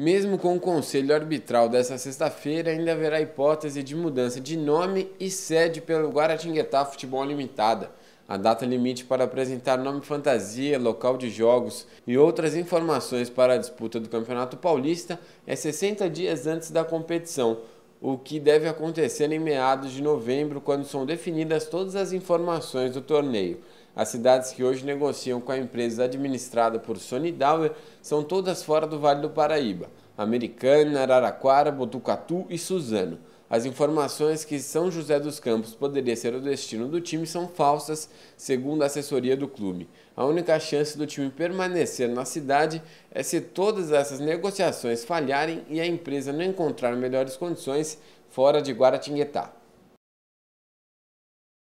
Mesmo com o conselho arbitral dessa sexta-feira, ainda haverá hipótese de mudança de nome e sede pelo Guaratinguetá Futebol Limitada. A data limite para apresentar nome fantasia, local de jogos e outras informações para a disputa do Campeonato Paulista é 60 dias antes da competição, o que deve acontecer em meados de novembro, quando são definidas todas as informações do torneio. As cidades que hoje negociam com a empresa administrada por Sony são todas fora do Vale do Paraíba: Americana, Araraquara, Botucatu e Suzano. As informações que São José dos Campos poderia ser o destino do time são falsas, segundo a assessoria do clube. A única chance do time permanecer na cidade é se todas essas negociações falharem e a empresa não encontrar melhores condições fora de Guaratinguetá.